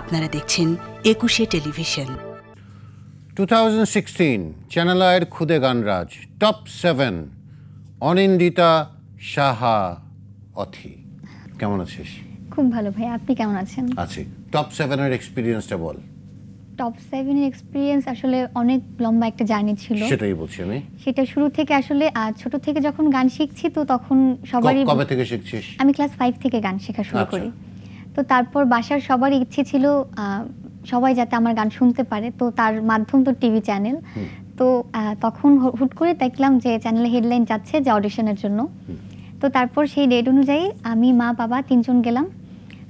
আপনারা দেখছেন একুশে টেলিভিশন টু থাউজেন্ড চ্যানেল আয়ের খুদে গানরাজ টপ সেভেন অনিন্দিতা সাহা অথি কেমন আছিস খুব ভালো ভাই আপনি কেমন আছেন আছি টপ সেভেনের এক্সপিরিয়েন্সটা বল টপ সেভেনের এক্সপিরিয়েন্স আসলে অনেক লম্বা একটা জার্নি ছিল সেটাই বলছি আমি সেটা শুরু থেকে আসলে ছোট থেকে যখন গান শিখছি তো তখন সবারই কবে থেকে শিখছিস আমি ক্লাস ফাইভ থেকে গান শেখা শুরু আচ্ছা। করি তো তারপর বাসার সবার ইচ্ছে ছিল সবাই যাতে আমার গান শুনতে পারে তো তার মাধ্যম তো টিভি চ্যানেল তো তখন হুট করে দেখলাম যে চ্যানেলে হেডলাইন যাচ্ছে যে অডিশনের জন্য তো তারপর সেই ডেট অনুযায়ী আমি মা বাবা তিনজন গেলাম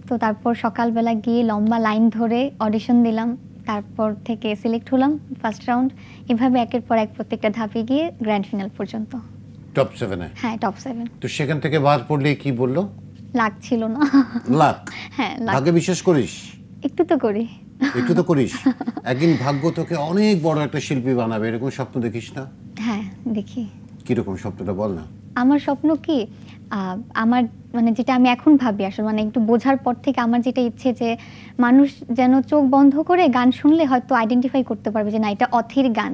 তো তারপর সকালবেলা গিয়ে লম্বা লাইন ধরে অডিশন দিলাম তারপর থেকে সিলেক্ট হলাম ফার্স্ট রাউন্ড এভাবে একের পর এক প্রত্যেকটা ধাপে গিয়ে গ্র্যান্ড ফিনাল পর্যন্ত টপ সেভেনে হ্যাঁ টপ সেভেন তো সেখান থেকে বাদ পড়লে কি বললো লাক ছিল না লাক হ্যাঁ ভাগ্যে বিশ্বাস করিস একটু তো করি একটু তো করিস একদিন ভাগ্য তোকে অনেক বড় একটা শিল্পী বানাবে এরকম স্বপ্ন দেখিস না হ্যাঁ দেখি স্বপ্নটা বল না আমার স্বপ্ন কি আমার মানে যেটা আমি এখন ভাবি আসলে মানে একটু বোঝার পর থেকে আমার যেটা ইচ্ছে যে মানুষ যেন চোখ বন্ধ করে গান শুনলে হয়তো আইডেন্টিফাই করতে পারবে যে না এটা অথির গান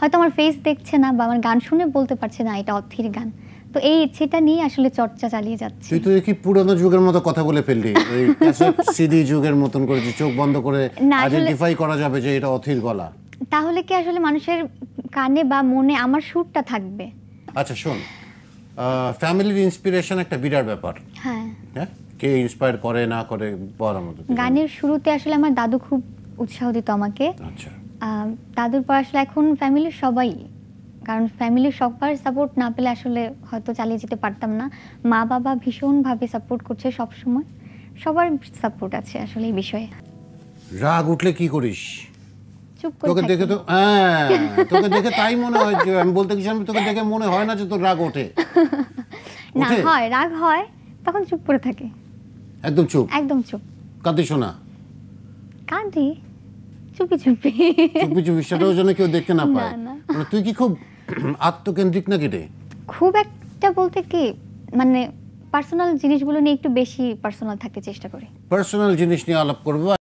হয়তো আমার ফেস দেখছে না বা আমার গান শুনে বলতে পারছে না এটা অথির গান তো এই ইচ্ছেটা নিয়ে আসলে চর্চা চালিয়ে যাচ্ছে তুই তো দেখি পুরনো যুগের মতো কথা বলে ফেললি এই ক্যাসেট সিডি যুগের মতন করে চোখ বন্ধ করে আইডেন্টিফাই করা যাবে যে এটা অথির গলা তাহলে কি আসলে মানুষের কানে বা মনে আমার সুরটা থাকবে আচ্ছা শুন ফ্যামিলির ইন্সপিরেশন একটা বিরাট ব্যাপার হ্যাঁ হ্যাঁ কে ইন্সপায়ার করে না করে বলার মতো গানের শুরুতে আসলে আমার দাদু খুব উৎসাহ দিত আমাকে আচ্ছা দাদুর পর আসলে এখন ফ্যামিলির সবাই কারণ ফ্যামিলি সবার সাপোর্ট না পেলে আসলে হয়তো চালিয়ে যেতে পারতাম না মা বাবা ভীষণভাবে সাপোর্ট করছে সব সময় সবার সাপোর্ট আছে আসলে এই বিষয়ে রাগ উঠলে কি করিস তোকে দেখে তো হ্যাঁ তোকে দেখে তাই মনে হয় যে আমি বলতে গেছিলাম তোকে দেখে মনে হয় না যে তোর রাগ ওঠে না হয় রাগ হয় তখন চুপ করে থাকে একদম চুপ একদম চুপ কাঁদি শোনা কাঁদি চুপি চুপি চুপি চুপি সেটাও যেন কেউ দেখতে না পায় মানে তুই কি খুব আত্মকেন্দ্রিক নাকি রে খুব একটা বলতে কি মানে পার্সোনাল জিনিসগুলো নিয়ে একটু বেশি পার্সোনাল থাকতে চেষ্টা করি পার্সোনাল জিনিস নিয়ে আলাপ করবো